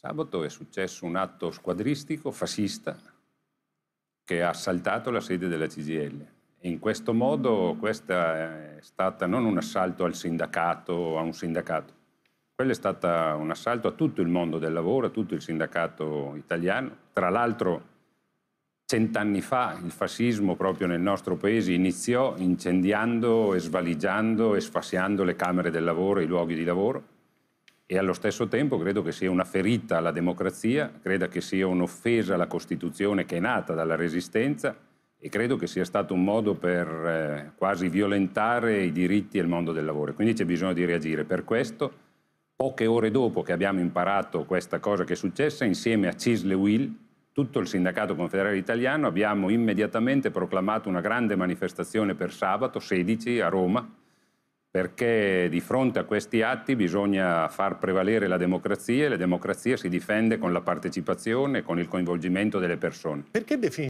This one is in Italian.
Sabato è successo un atto squadristico fascista che ha assaltato la sede della CGL. In questo modo questa è stata non un assalto al sindacato, o a un sindacato, quello è stato un assalto a tutto il mondo del lavoro, a tutto il sindacato italiano. Tra l'altro cent'anni fa il fascismo proprio nel nostro paese iniziò incendiando e svaligiando e sfasciando le camere del lavoro, i luoghi di lavoro e allo stesso tempo credo che sia una ferita alla democrazia, credo che sia un'offesa alla Costituzione che è nata dalla resistenza e credo che sia stato un modo per eh, quasi violentare i diritti e il mondo del lavoro. Quindi c'è bisogno di reagire. Per questo, poche ore dopo che abbiamo imparato questa cosa che è successa, insieme a Cisle Will, tutto il sindacato confederale italiano, abbiamo immediatamente proclamato una grande manifestazione per sabato 16 a Roma, perché di fronte a questi atti bisogna far prevalere la democrazia e la democrazia si difende con la partecipazione, con il coinvolgimento delle persone. Perché definisce